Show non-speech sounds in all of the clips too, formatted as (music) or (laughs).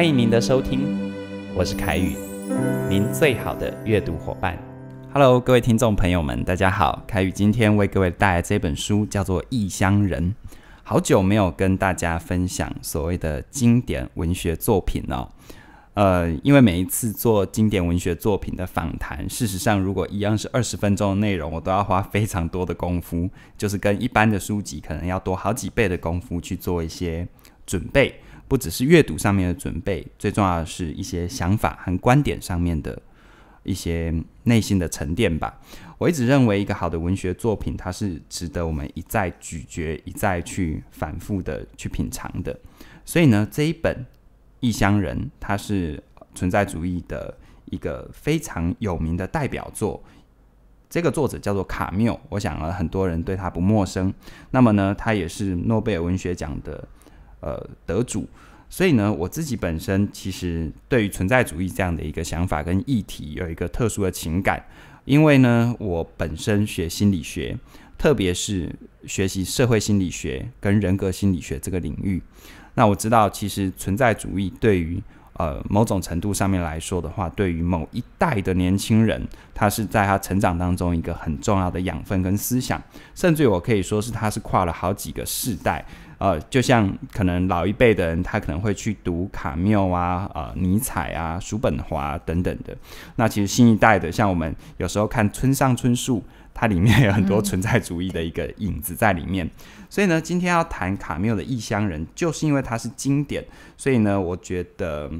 欢迎您的收听，我是凯宇，您最好的阅读伙伴。Hello，各位听众朋友们，大家好。凯宇今天为各位带来这本书，叫做《异乡人》。好久没有跟大家分享所谓的经典文学作品哦。呃，因为每一次做经典文学作品的访谈，事实上如果一样是二十分钟的内容，我都要花非常多的功夫，就是跟一般的书籍可能要多好几倍的功夫去做一些准备。不只是阅读上面的准备，最重要的是一些想法和观点上面的一些内心的沉淀吧。我一直认为一个好的文学作品，它是值得我们一再咀嚼、一再去反复的去品尝的。所以呢，这一本《异乡人》，它是存在主义的一个非常有名的代表作。这个作者叫做卡缪，我想了很多人对他不陌生。那么呢，他也是诺贝尔文学奖的。呃，得主。所以呢，我自己本身其实对于存在主义这样的一个想法跟议题有一个特殊的情感，因为呢，我本身学心理学，特别是学习社会心理学跟人格心理学这个领域。那我知道，其实存在主义对于呃某种程度上面来说的话，对于某一代的年轻人，他是在他成长当中一个很重要的养分跟思想，甚至我可以说是他是跨了好几个世代。呃，就像可能老一辈的人，他可能会去读卡缪啊、呃尼采啊、叔本华等等的。那其实新一代的，像我们有时候看村上春树，它里面有很多存在主义的一个影子在里面。所以呢，今天要谈卡缪的《异乡人》，就是因为它是经典，所以呢，我觉得。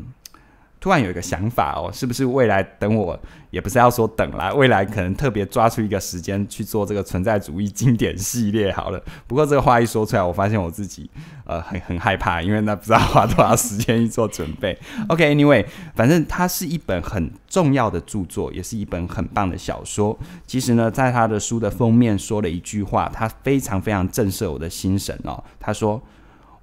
突然有一个想法哦，是不是未来等我也不是要说等啦，未来可能特别抓出一个时间去做这个存在主义经典系列好了。不过这个话一说出来，我发现我自己呃很很害怕，因为那不知道花多少时间去做准备。OK，anyway，反正它是一本很重要的著作，也是一本很棒的小说。其实呢，在他的书的封面说了一句话，他非常非常震慑我的心神哦。他说：“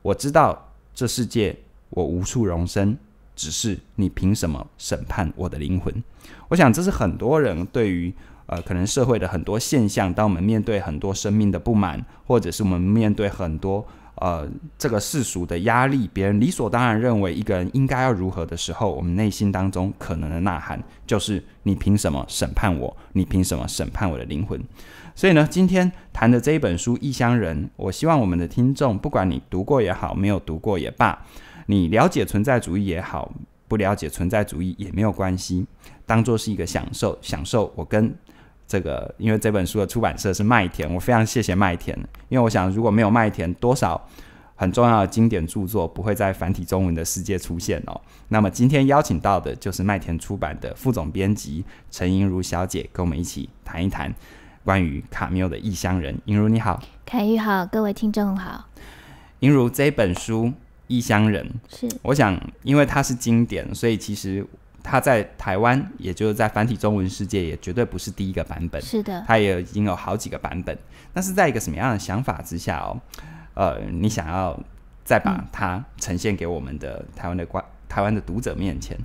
我知道这世界，我无处容身。”只是你凭什么审判我的灵魂？我想这是很多人对于呃，可能社会的很多现象，当我们面对很多生命的不满，或者是我们面对很多呃这个世俗的压力，别人理所当然认为一个人应该要如何的时候，我们内心当中可能的呐喊就是：你凭什么审判我？你凭什么审判我的灵魂？所以呢，今天谈的这一本书《异乡人》，我希望我们的听众，不管你读过也好，没有读过也罢。你了解存在主义也好，不了解存在主义也没有关系，当做是一个享受。享受我跟这个，因为这本书的出版社是麦田，我非常谢谢麦田，因为我想如果没有麦田，多少很重要的经典著作不会在繁体中文的世界出现哦。那么今天邀请到的就是麦田出版的副总编辑陈莹如小姐，跟我们一起谈一谈关于卡缪的《异乡人》。莹如你好，凯玉好，各位听众好。莹如这本书。异乡人是，我想，因为它是经典，所以其实它在台湾，也就是在繁体中文世界，也绝对不是第一个版本。是的，它也已经有好几个版本。那是在一个什么样的想法之下哦？呃，你想要再把它呈现给我们的台湾的观、台湾的读者面前？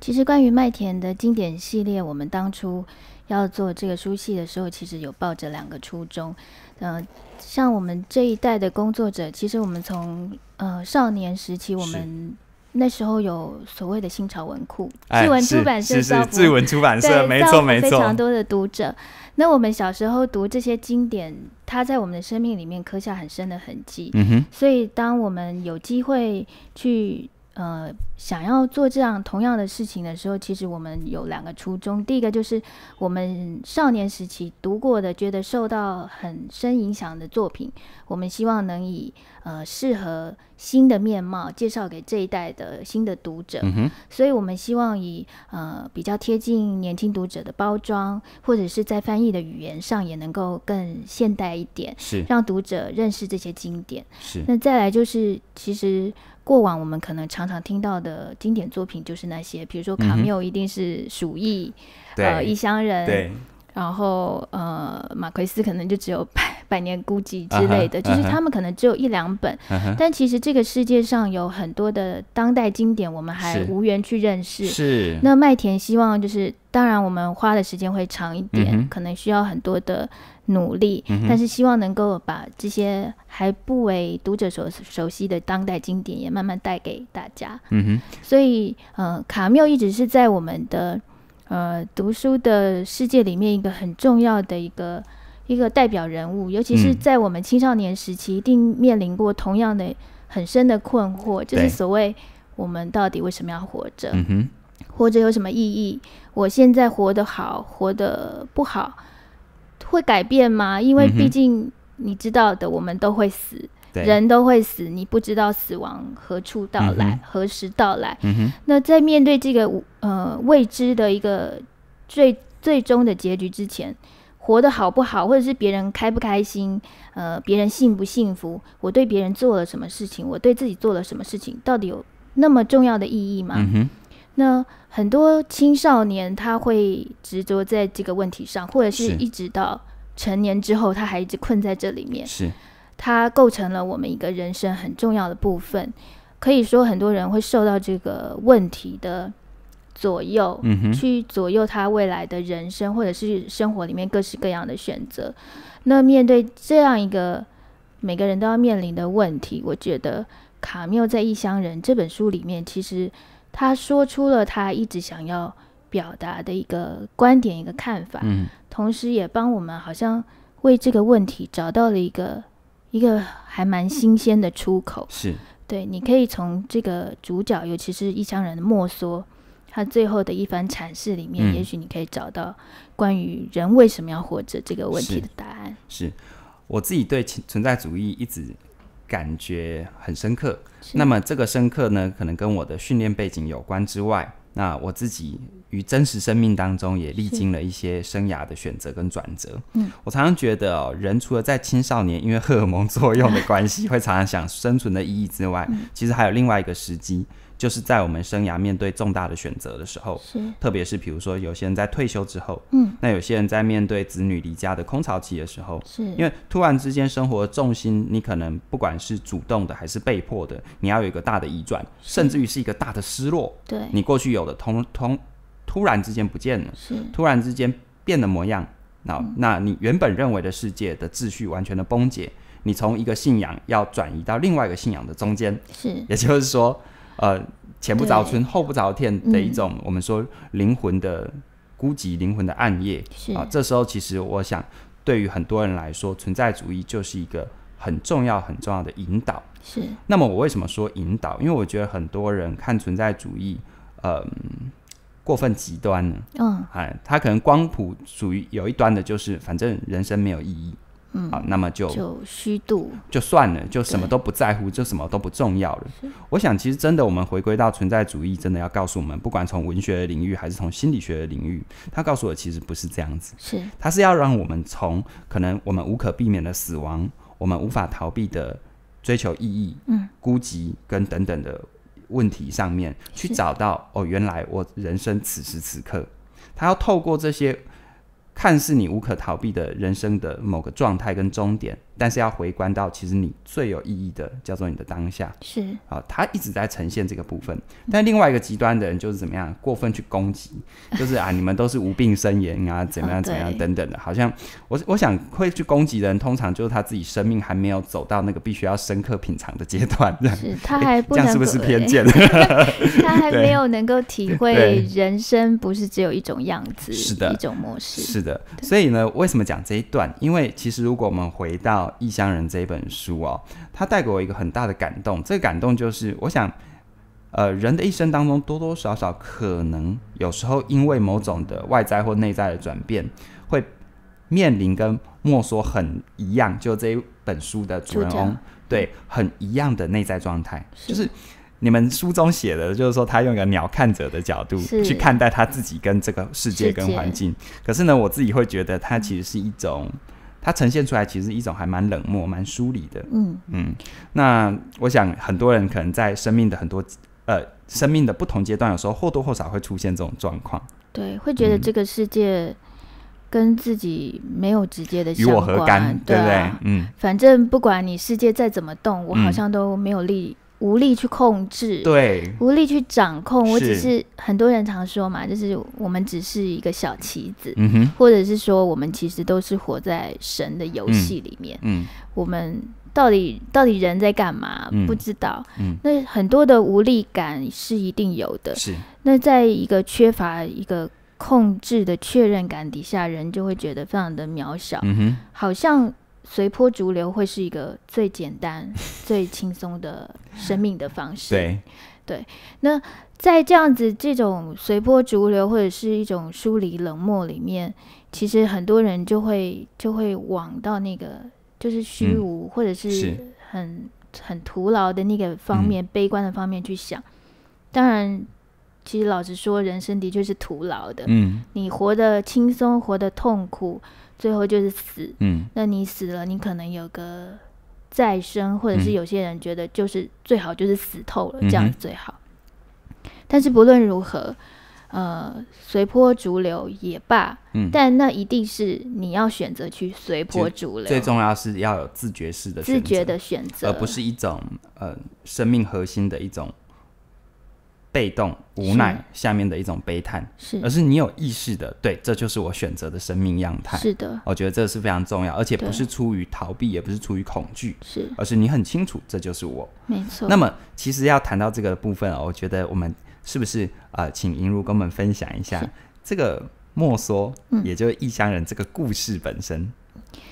其实关于麦田的经典系列，我们当初。要做这个书系的时候，其实有抱着两个初衷。嗯，像我们这一代的工作者，其实我们从呃少年时期，我们那时候有所谓的新潮文库、志文出版社、志文出版社，没错没错，非常多的读者。那我们小时候读这些经典，它在我们的生命里面刻下很深的痕迹。嗯哼。所以，当我们有机会去呃，想要做这样同样的事情的时候，其实我们有两个初衷。第一个就是我们少年时期读过的、觉得受到很深影响的作品，我们希望能以呃适合新的面貌介绍给这一代的新的读者。嗯所以，我们希望以呃比较贴近年轻读者的包装，或者是在翻译的语言上也能够更现代一点，是让读者认识这些经典。是。那再来就是，其实。过往我们可能常常听到的经典作品就是那些，比如说卡缪一定是《鼠疫》，呃，《异乡人》。然后，呃，马奎斯可能就只有百百年孤寂之类的，就是他们可能只有一两本，但其实这个世界上有很多的当代经典，我们还无缘去认识。是。那麦田希望就是，当然我们花的时间会长一点，可能需要很多的努力，但是希望能够把这些还不为读者所熟悉的当代经典也慢慢带给大家。嗯哼。所以，呃，卡缪一直是在我们的。呃，读书的世界里面一个很重要的一个一个代表人物，尤其是在我们青少年时期，一定面临过同样的很深的困惑，就是所谓我们到底为什么要活着？活着有什么意义？我现在活得好，活得不好，会改变吗？因为毕竟你知道的，我们都会死。人都会死，你不知道死亡何处到来，何时到来。那在面对这个呃未知的一个最最终的结局之前，活得好不好，或者是别人开不开心，呃，别人幸不幸福，我对别人做了什么事情，我对自己做了什么事情，到底有那么重要的意义吗？那很多青少年他会执着在这个问题上，或者是一直到成年之后，他还一直困在这里面。是。它构成了我们一个人生很重要的部分，可以说很多人会受到这个问题的左右，去左右他未来的人生或者是生活里面各式各样的选择。那面对这样一个每个人都要面临的问题，我觉得卡缪在《异乡人》这本书里面，其实他说出了他一直想要表达的一个观点、一个看法，嗯，同时也帮我们好像为这个问题找到了一个。一个还蛮新鲜的出口是对，你可以从这个主角，尤其是异乡人的莫说，他最后的一番阐释里面，也许你可以找到关于人为什么要活着这个问题的答案。是，我自己对存在主义一直感觉很深刻。那么这个深刻呢，可能跟我的训练背景有关之外。那我自己与真实生命当中也历经了一些生涯的选择跟转折。嗯，我常常觉得，人除了在青少年因为荷尔蒙作用的关系会常常想生存的意义之外，其实还有另外一个时机。就是在我们生涯面对重大的选择的时候，是特别是比如说，有些人在退休之后，嗯，那有些人在面对子女离家的空巢期的时候，是因为突然之间生活重心，你可能不管是主动的还是被迫的，你要有一个大的移转，甚至于是一个大的失落。对，你过去有的通通突然之间不见了，是突然之间变了模样。那那你原本认为的世界的秩序完全的崩解，你从一个信仰要转移到另外一个信仰的中间，是，也就是说。呃，前不着村后不着店的一种，我们说灵魂的孤寂，灵魂的暗夜。是啊，这时候其实我想，对于很多人来说，存在主义就是一个很重要很重要的引导。是。那么我为什么说引导？因为我觉得很多人看存在主义，呃，过分极端呢。嗯。哎，他可能光谱属于有一端的就是，反正人生没有意义。好，那么就就虚度，就算了，就什么都不在乎，就什么都不重要了。我想，其实真的，我们回归到存在主义，真的要告诉我们，不管从文学的领域还是从心理学的领域，他告诉我，其实不是这样子。是，他是要让我们从可能我们无可避免的死亡，我们无法逃避的追求意义、嗯、孤寂跟等等的问题上面，去找到哦，原来我人生此时此刻，他要透过这些。看似你无可逃避的人生的某个状态跟终点。但是要回观到，其实你最有意义的叫做你的当下是啊，他一直在呈现这个部分。但另外一个极端的人就是怎么样过分去攻击，就是啊，你们都是无病呻吟啊，怎么样怎么样 (laughs) 等等的，好像我我想会去攻击人，通常就是他自己生命还没有走到那个必须要深刻品尝的阶段，是他还这样是不是偏见？(laughs) 他还没有 (laughs) 能够体会人生不是只有一种样子，是的一种模式，是的。所以呢，为什么讲这一段？因为其实如果我们回到《异乡人》这一本书哦，它带给我一个很大的感动。这个感动就是，我想，呃，人的一生当中，多多少少可能有时候因为某种的外在或内在的转变，会面临跟莫索很一样，就这一本书的主人公对很一样的内在状态。就是你们书中写的，就是说他用一个鸟看者的角度去看待他自己跟这个世界跟环境。可是呢，我自己会觉得，他其实是一种。它呈现出来其实一种还蛮冷漠、蛮疏离的。嗯嗯，那我想很多人可能在生命的很多呃生命的不同阶段，有时候或多或少会出现这种状况。对，会觉得这个世界跟自己没有直接的，与我何干？对不对？嗯，反正不管你世界再怎么动，我好像都没有力。无力去控制，对，无力去掌控。我只是很多人常说嘛，就是我们只是一个小棋子，嗯哼，或者是说我们其实都是活在神的游戏里面，嗯，我们到底到底人在干嘛？不知道，嗯，那很多的无力感是一定有的，是。那在一个缺乏一个控制的确认感底下，人就会觉得非常的渺小，嗯好像。随波逐流会是一个最简单、(laughs) 最轻松的生命的方式。对，对。那在这样子、这种随波逐流或者是一种疏离、冷漠里面，其实很多人就会就会往到那个就是虚无或者是很很徒劳的那个方面、悲观的方面去想。当然。其实老实说，人生的确是徒劳的。嗯，你活得轻松，活得痛苦，最后就是死。嗯，那你死了，你可能有个再生，或者是有些人觉得就是最好就是死透了，这样最好。但是不论如何，呃，随波逐流也罢，但那一定是你要选择去随波逐流。最重要是要有自觉式的自觉的选择，而不是一种呃生命核心的一种。被动无奈下面的一种悲叹，是，而是你有意识的，对，这就是我选择的生命样态，是的，我觉得这是非常重要，而且不是出于逃避，也不是出于恐惧，是，而是你很清楚这就是我，没错。那么其实要谈到这个部分我觉得我们是不是呃，请莹如跟我们分享一下这个莫说，嗯，也就是异乡人这个故事本身。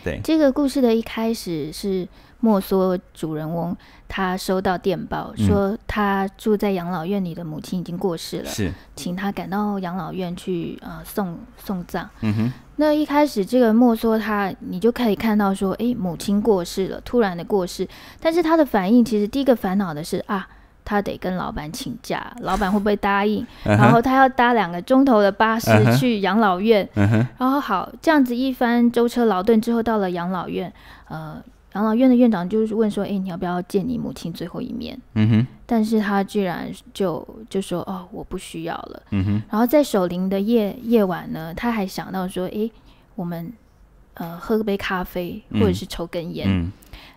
对这个故事的一开始是莫说主人翁，他收到电报说他住在养老院里的母亲已经过世了，是请他赶到养老院去呃送送葬。嗯哼，那一开始这个莫说他，你就可以看到说，哎，母亲过世了，突然的过世，但是他的反应其实第一个烦恼的是啊。他得跟老板请假，(laughs) 老板会不会答应？然后他要搭两个钟头的巴士去养老院，然后好这样子一番舟车劳顿之后，到了养老院，呃，养老院的院长就是问说：“哎，你要不要见你母亲最后一面？”嗯但是他居然就就说：“哦，我不需要了。”嗯然后在守灵的夜夜晚呢，他还想到说：“哎，我们呃喝杯咖啡，或者是抽根烟。”嗯。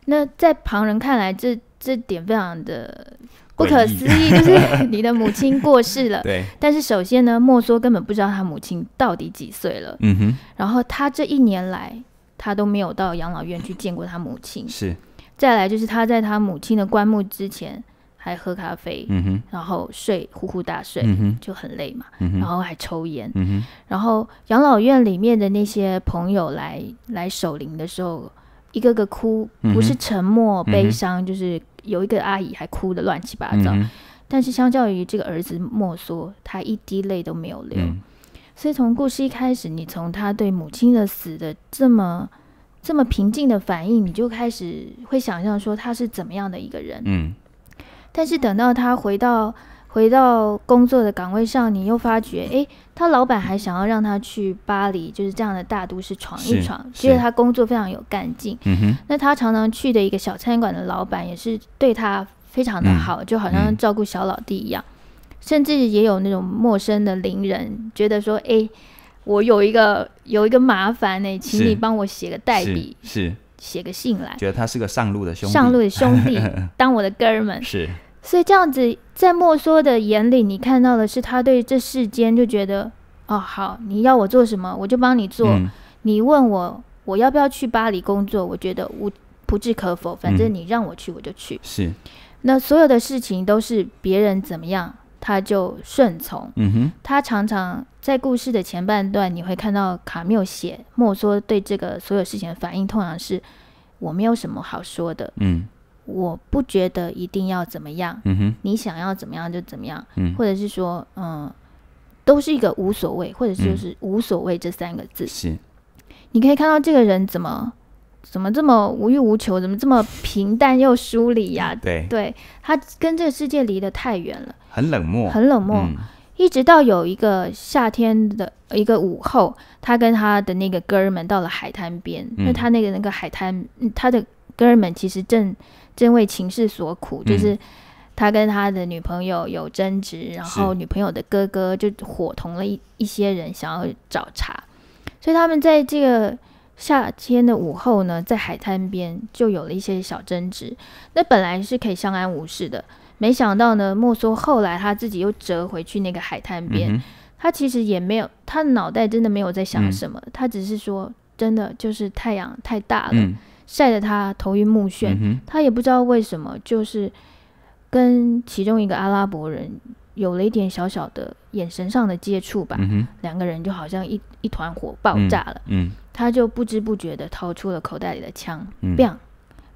那在旁人看来，这这点非常的。不可思议，就是 (laughs) 你的母亲过世了。对。但是首先呢，莫说根本不知道他母亲到底几岁了。嗯哼。然后他这一年来，他都没有到养老院去见过他母亲。是。再来就是他在他母亲的棺木之前还喝咖啡。嗯哼。然后睡呼呼大睡。嗯哼。就很累嘛。嗯哼。然后还抽烟。嗯哼。然后养老院里面的那些朋友来来守灵的时候，一个个哭，不是沉默悲伤就是。有一个阿姨还哭的乱七八糟，但是相较于这个儿子莫说，他一滴泪都没有流。所以从故事一开始，你从他对母亲的死的这么这么平静的反应，你就开始会想象说他是怎么样的一个人。嗯，但是等到他回到。回到工作的岗位上，你又发觉，哎，他老板还想要让他去巴黎，就是这样的大都市闯一闯。觉得他工作非常有干劲。嗯哼。那他常常去的一个小餐馆的老板也是对他非常的好，就好像照顾小老弟一样。甚至也有那种陌生的邻人，觉得说，哎，我有一个有一个麻烦，呢，请你帮我写个代笔，是写个信来。觉得他是个上路的兄，弟，上路的兄弟，(laughs) 当我的哥们是。所以这样子，在莫说的眼里，你看到的是他对这世间就觉得，哦，好，你要我做什么，我就帮你做。你问我我要不要去巴黎工作，我觉得无不置可否，反正你让我去，我就去。是，那所有的事情都是别人怎么样，他就顺从。嗯哼，他常常在故事的前半段，你会看到卡缪写莫说对这个所有事情的反应，通常是我没有什么好说的。嗯。我不觉得一定要怎么样，你想要怎么样就怎么样，或者是说，嗯，都是一个无所谓，或者就是无所谓这三个字。是，你可以看到这个人怎么怎么这么无欲无求，怎么这么平淡又疏离呀？对，对他跟这个世界离得太远了，很冷漠，很冷漠。一直到有一个夏天的一个午后，他跟他的那个哥们到了海滩边，那他那个那个海滩，他的哥们其实正。正为情事所苦，就是他跟他的女朋友有争执，然后女朋友的哥哥就伙同了一一些人想要找茬，所以他们在这个夏天的午后呢，在海滩边就有了一些小争执。那本来是可以相安无事的，没想到呢，莫说后来他自己又折回去那个海滩边，他其实也没有，他脑袋真的没有在想什么，他只是说，真的就是太阳太大了。晒得他头晕目眩，他也不知道为什么，就是跟其中一个阿拉伯人有了一点小小的眼神上的接触吧，两个人就好像一一团火爆炸了，他就不知不觉的掏出了口袋里的枪，砰，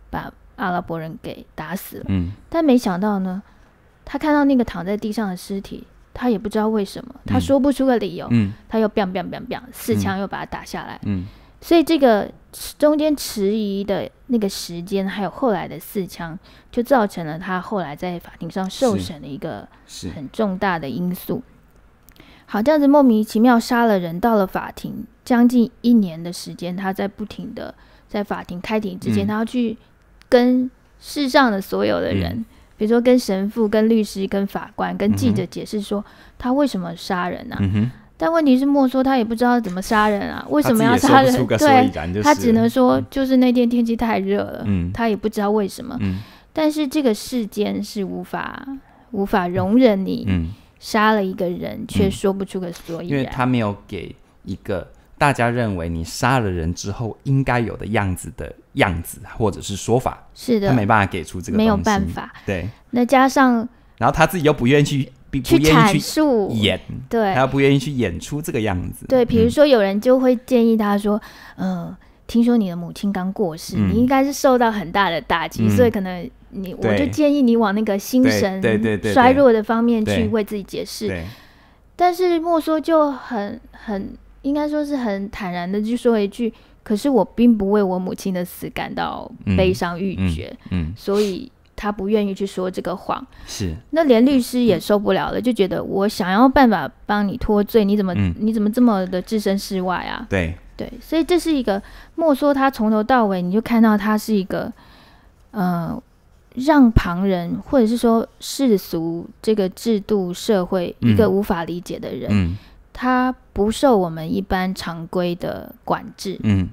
把阿拉伯人给打死了。嗯，但没想到呢，他看到那个躺在地上的尸体，他也不知道为什么，他说不出个理由，他又四枪又把他打下来。嗯。所以这个中间迟疑的那个时间，还有后来的四枪，就造成了他后来在法庭上受审的一个很重大的因素。好，这样子莫名其妙杀了人，到了法庭，将近一年的时间，他在不停的在法庭开庭之前，他要去跟世上的所有的人，比如说跟神父、跟律师、跟法官、跟记者解释说，他为什么杀人呢？但问题是，莫说他也不知道怎么杀人啊？为什么要杀人？对，他只能说就是那天天气太热了，他也不知道为什么。但是这个世间是无法无法容忍你杀了一个人却说不出个所以然，因为他没有给一个大家认为你杀了人之后应该有的样子的样子，或者是说法。是的，他没办法给出这个没有办法。对，那加上，然后他自己又不愿意去。去阐述演，对，他不愿意去演出这个样子。对，比如说有人就会建议他说：“嗯，听说你的母亲刚过世，你应该是受到很大的打击，所以可能你，我就建议你往那个心神衰弱的方面去为自己解释。”但是莫说就很很应该说是很坦然的就说一句：“可是我并不为我母亲的死感到悲伤欲绝。”嗯，所以。他不愿意去说这个谎，是那连律师也受不了了，就觉得我想要办法帮你脱罪，你怎么你怎么这么的置身事外啊？对对，所以这是一个莫说他从头到尾，你就看到他是一个呃，让旁人或者是说世俗这个制度社会一个无法理解的人，他不受我们一般常规的管制。嗯，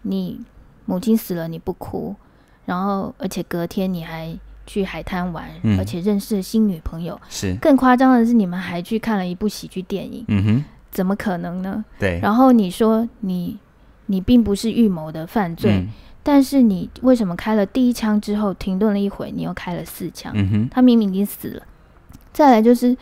你母亲死了你不哭，然后而且隔天你还。去海滩玩，而且认识了新女朋友。是更夸张的是，你们还去看了一部喜剧电影。嗯哼，怎么可能呢？对。然后你说你你并不是预谋的犯罪，但是你为什么开了第一枪之后停顿了一会，你又开了四枪？嗯哼，他明明已经死了。再来就是，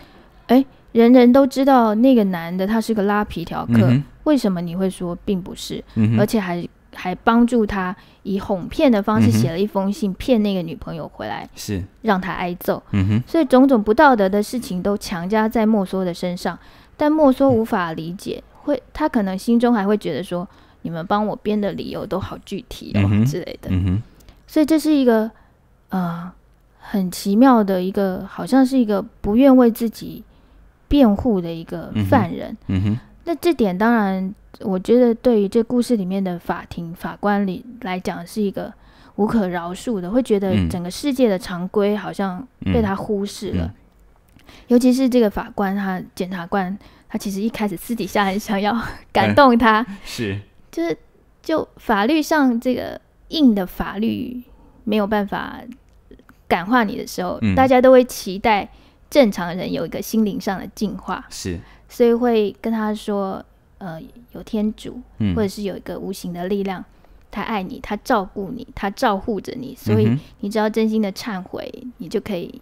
哎，人人都知道那个男的他是个拉皮条客，为什么你会说并不是？嗯而且还。还帮助他以哄骗的方式写了一封信，骗那个女朋友回来，是让他挨揍。嗯哼，所以种种不道德的事情都强加在莫梭的身上，但莫梭无法理解，会他可能心中还会觉得说，你们帮我编的理由都好具体哦’之类的。嗯哼，所以这是一个呃很奇妙的一个，好像是一个不愿为自己辩护的一个犯人。嗯哼。那这点当然，我觉得对于这故事里面的法庭法官里来讲，是一个无可饶恕的，会觉得整个世界的常规好像被他忽视了。尤其是这个法官，他检察官，他其实一开始私底下想要 (laughs) 感动他，是就是就法律上这个硬的法律没有办法感化你的时候，大家都会期待正常人有一个心灵上的进化。是。所以会跟他说，呃，有天主，或者是有一个无形的力量，他爱你，他照顾你，他照护着你，所以你只要真心的忏悔，你就可以，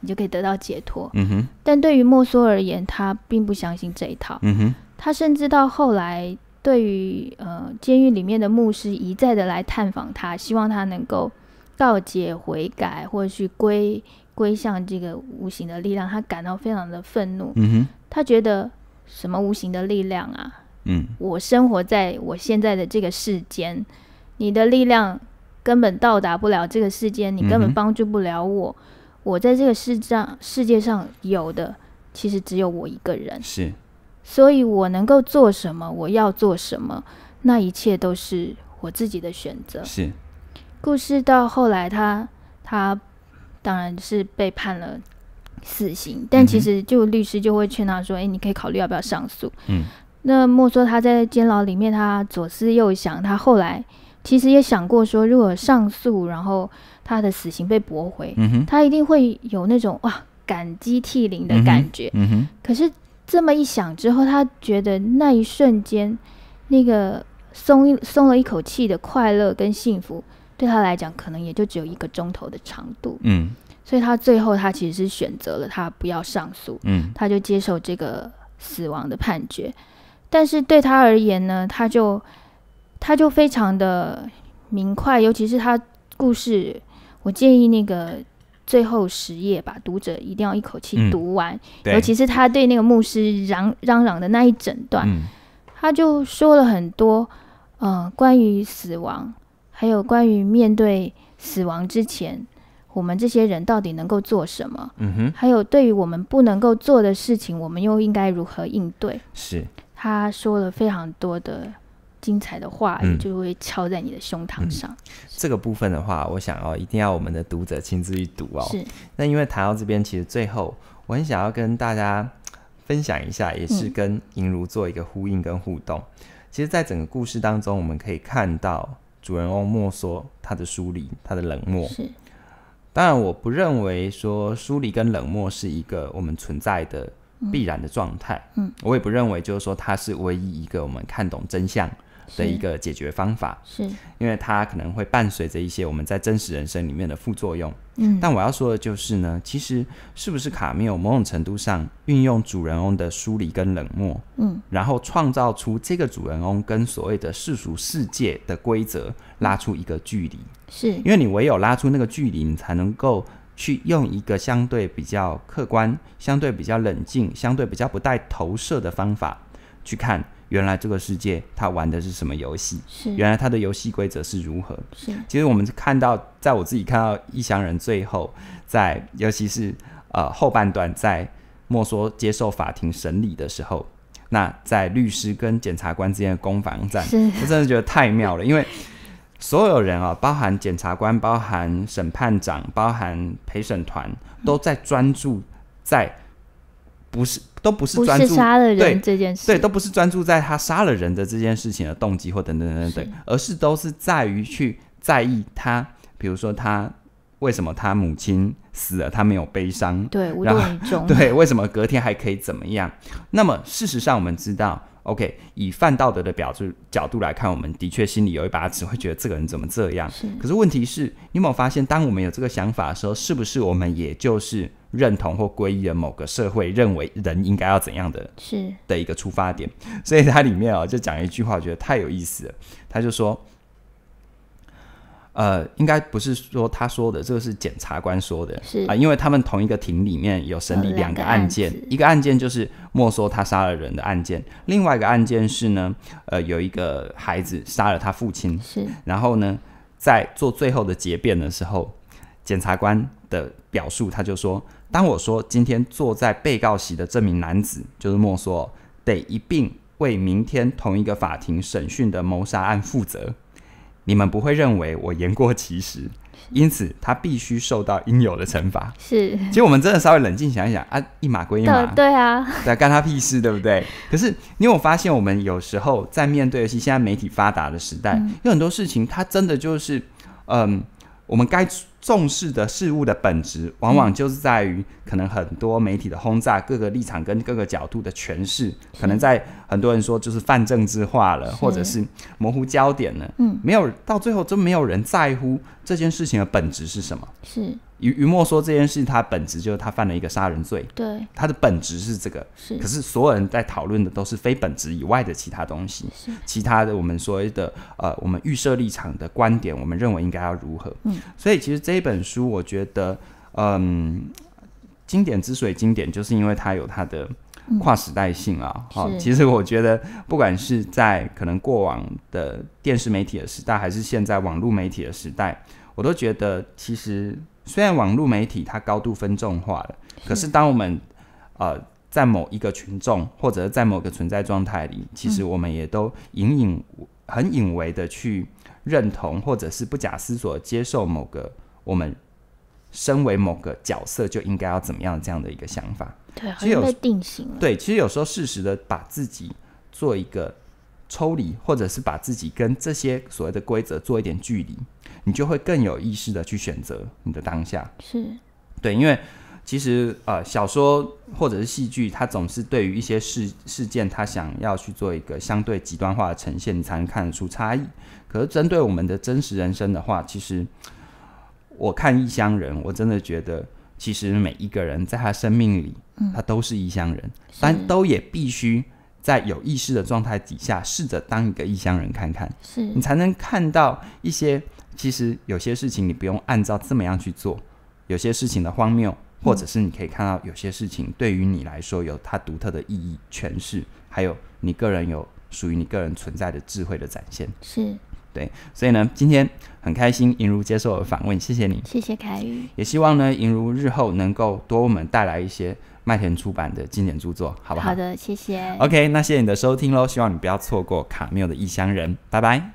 你就可以得到解脱。嗯但对于莫梭而言，他并不相信这一套。嗯他甚至到后来，对于呃监狱里面的牧师一再的来探访他，希望他能够告解悔改，或者去归。归向这个无形的力量，他感到非常的愤怒。嗯哼，他觉得什么无形的力量啊？嗯，我生活在我现在的这个世间，你的力量根本到达不了这个世间，你根本帮助不了我。我在这个世上世界上有的，其实只有我一个人。是，所以我能够做什么，我要做什么，那一切都是我自己的选择。是，故事到后来，他他。当然是被判了死刑，但其实就律师就会劝他说：“哎，你可以考虑要不要上诉。”嗯，那莫说他在监牢里面，他左思右想，他后来其实也想过说，如果上诉，然后他的死刑被驳回，嗯他一定会有那种哇感激涕零的感觉。嗯可是这么一想之后，他觉得那一瞬间那个松松了一口气的快乐跟幸福。对他来讲，可能也就只有一个钟头的长度。嗯，所以他最后他其实是选择了他不要上诉。嗯，他就接受这个死亡的判决。但是对他而言呢，他就他就非常的明快，尤其是他故事，我建议那个最后十页吧，读者一定要一口气读完。尤其是他对那个牧师嚷嚷嚷的那一整段，他就说了很多呃关于死亡。还有关于面对死亡之前，我们这些人到底能够做什么？嗯哼。还有对于我们不能够做的事情，我们又应该如何应对？是。他说了非常多的精彩的话，就会敲在你的胸膛上。这个部分的话，我想要一定要我们的读者亲自去读哦。是。那因为谈到这边，其实最后我很想要跟大家分享一下，也是跟莹如做一个呼应跟互动。其实，在整个故事当中，我们可以看到。主人翁莫说，他的疏离，他的冷漠。是。当然，我不认为说疏离跟冷漠是一个我们存在的必然的状态。嗯。我也不认为就是说他是唯一一个我们看懂真相。的一个解决方法是，因为它可能会伴随着一些我们在真实人生里面的副作用。嗯，但我要说的就是呢，其实是不是卡缪某种程度上运用主人翁的疏离跟冷漠，嗯，然后创造出这个主人翁跟所谓的世俗世界的规则拉出一个距离，是因为你唯有拉出那个距离，你才能够去用一个相对比较客观、相对比较冷静、相对比较不带投射的方法去看。原来这个世界他玩的是什么游戏？是原来他的游戏规则是如何？是其实我们看到，在我自己看到《异乡人》最后，在尤其是呃后半段，在莫说接受法庭审理的时候，那在律师跟检察官之间的攻防战，我真的觉得太妙了，因为所有人啊，包含检察官、包含审判长、包含陪审团，都在专注在不是。都不是专注人这件事，对都不是专注在他杀了人的这件事情的动机或等等等等，而是都是在于去在意他，比如说他为什么他母亲死了他没有悲伤，对无动于衷，(laughs) 对为什么隔天还可以怎么样？那么事实上我们知道，OK，以犯道德的表述角度来看，我们的确心里有一把尺，会觉得这个人怎么这样？可是问题是，你有没有发现，当我们有这个想法的时候，是不是我们也就是？认同或皈依的某个社会认为人应该要怎样的是的一个出发点，(laughs) 所以它里面啊就讲一句话，觉得太有意思了。他就说，呃，应该不是说他说的，这个是检察官说的，是啊，因为他们同一个庭里面有审理两个案件，一个案件就是没收他杀了人的案件，另外一个案件是呢，呃，有一个孩子杀了他父亲，是。然后呢，在做最后的结辩的时候，检察官的表述他就说。当我说今天坐在被告席的这名男子就是莫说，得一并为明天同一个法庭审讯的谋杀案负责，你们不会认为我言过其实，因此他必须受到应有的惩罚。是，其实我们真的稍微冷静想一想啊，一码归一码，对啊，在干他屁事，对不对？可是，你有发现我们有时候在面对，尤其现在媒体发达的时代，有很多事情，它真的就是，嗯。我们该重视的事物的本质，往往就是在于可能很多媒体的轰炸，各个立场跟各个角度的诠释，可能在很多人说就是泛政治化了，或者是模糊焦点了。嗯，没有到最后就没有人在乎这件事情的本质是什么。是。于于墨说这件事，它本质就是他犯了一个杀人罪。对，它的本质是这个。是，可是所有人在讨论的都是非本质以外的其他东西。是，其他的我们所谓的呃，我们预设立场的观点，我们认为应该要如何？嗯，所以其实这一本书，我觉得，嗯，经典之所以经典，就是因为它有它的跨时代性啊。好，其实我觉得，不管是在可能过往的电视媒体的时代，还是现在网络媒体的时代，我都觉得其实。虽然网络媒体它高度分众化了，可是当我们呃在某一个群众或者在某个存在状态里，其实我们也都隐隐很隐为的去认同或者是不假思索接受某个我们身为某个角色就应该要怎么样这样的一个想法，对，很有被定型了。对，其实有时候适时的把自己做一个。抽离，或者是把自己跟这些所谓的规则做一点距离，你就会更有意识的去选择你的当下。是，对，因为其实呃，小说或者是戏剧，它总是对于一些事事件，它想要去做一个相对极端化的呈现，才能看得出差异。可是针对我们的真实人生的话，其实我看《异乡人》，我真的觉得，其实每一个人在他生命里，他都是异乡人，但都也必须。在有意识的状态底下，试着当一个异乡人看看，是你才能看到一些。其实有些事情你不用按照这么样去做，有些事情的荒谬，或者是你可以看到有些事情对于你来说有它独特的意义诠释，还有你个人有属于你个人存在的智慧的展现。是，对，所以呢，今天很开心，莹如接受我的访问，谢谢你，谢谢凯宇，也希望呢，莹如日后能够多我们带来一些。麦田出版的经典著作，好不好？好的，谢谢。OK，那谢谢你的收听喽，希望你不要错过卡缪的《异乡人》。拜拜。